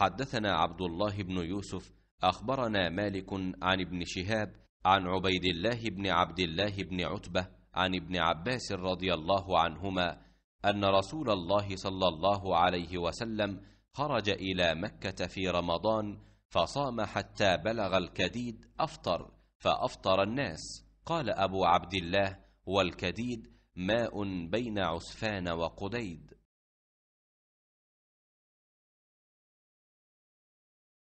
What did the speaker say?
حدثنا عبد الله بن يوسف اخبرنا مالك عن ابن شهاب عن عبيد الله بن عبد الله بن عتبه عن ابن عباس رضي الله عنهما ان رسول الله صلى الله عليه وسلم خرج الى مكه في رمضان فصام حتى بلغ الكديد افطر فافطر الناس قال ابو عبد الله والكديد ماء بين عسفان وقديد